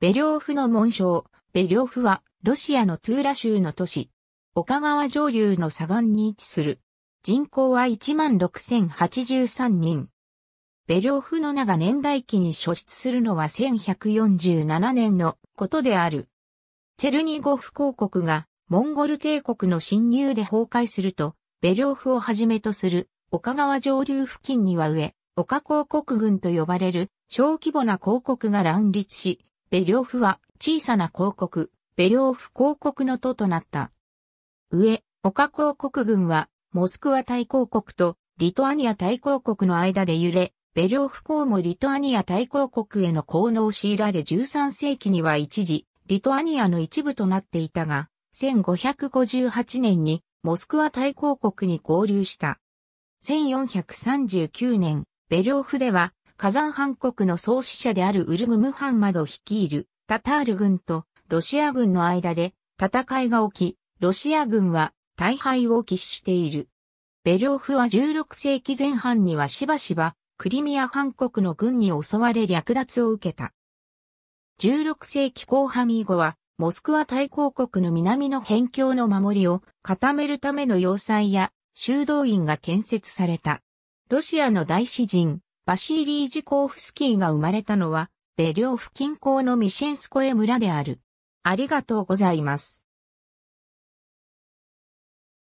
ベリョーフの紋章。ベリョーフは、ロシアのトゥーラ州の都市。岡川上流の左岸に位置する。人口は16,083人。ベリョーフの名が年代記に初出するのは1147年のことである。チェルニゴフ公国がモンゴル帝国の侵入で崩壊すると、ベリョーフをはじめとする岡川上流付近には上、岡公国軍と呼ばれる小規模な公国が乱立し、ベリョフは小さな広告、ベリョフ広告の都となった。上、岡広告軍は、モスクワ大公国とリトアニア大公国の間で揺れ、ベリョフ公もリトアニア大公国への功能を強いられ13世紀には一時、リトアニアの一部となっていたが、1558年にモスクワ大公国に合流した。1439年、ベリョフでは火山藩国の創始者であるウルグムハンマド率いるタタール軍とロシア軍の間で戦いが起き、ロシア軍は大敗を喫している。ベリョーフは16世紀前半にはしばしばクリミア藩国の軍に襲われ略奪を受けた。16世紀後半以後はモスクワ大公国の南の辺境の守りを固めるための要塞や修道院が建設された。ロシアの大詩人、バシーリー・ジコーフスキーが生まれたのは、ベリョーフ近郊のミシェンスコエ村である。ありがとうございます。